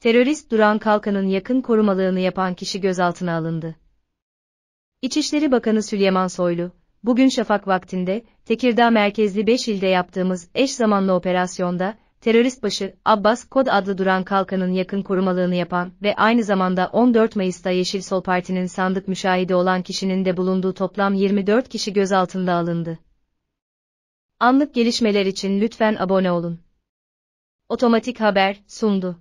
terörist Duran Kalkan'ın yakın korumalığını yapan kişi gözaltına alındı. İçişleri Bakanı Süleyman Soylu, bugün şafak vaktinde, Tekirdağ merkezli 5 ilde yaptığımız eş zamanlı operasyonda, terörist başı Abbas Kod adlı Duran Kalkan'ın yakın korumalığını yapan ve aynı zamanda 14 Mayıs'ta Yeşil Sol Parti'nin sandık müşahidi olan kişinin de bulunduğu toplam 24 kişi gözaltında alındı. Anlık gelişmeler için lütfen abone olun. Otomatik Haber sundu.